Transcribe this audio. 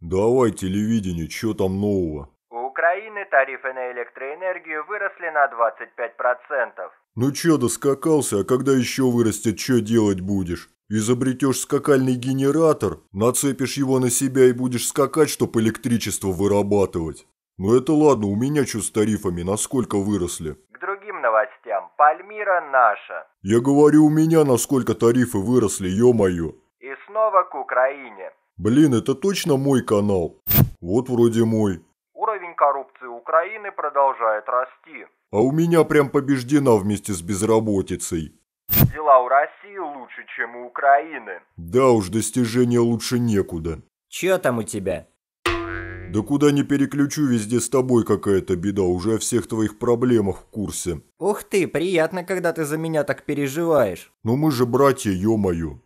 Давай телевидение, что там нового? У Украины тарифы на электроэнергию выросли на 25%. Ну чё, доскакался, а когда ещё вырастет, чё делать будешь? Изобретёшь скакальный генератор, нацепишь его на себя и будешь скакать, чтобы электричество вырабатывать. Ну это ладно, у меня чё с тарифами, насколько выросли? К другим новостям. Пальмира наша. Я говорю, у меня насколько тарифы выросли, ё-моё. И снова к Украине. Блин, это точно мой канал? Вот вроде мой. Уровень коррупции Украины продолжает расти. А у меня прям побеждена вместе с безработицей. Дела у России лучше, чем у Украины. Да уж, достижения лучше некуда. Чё там у тебя? Да куда не переключу, везде с тобой какая-то беда, уже о всех твоих проблемах в курсе. Ух ты, приятно, когда ты за меня так переживаешь. Ну мы же братья, ё-моё.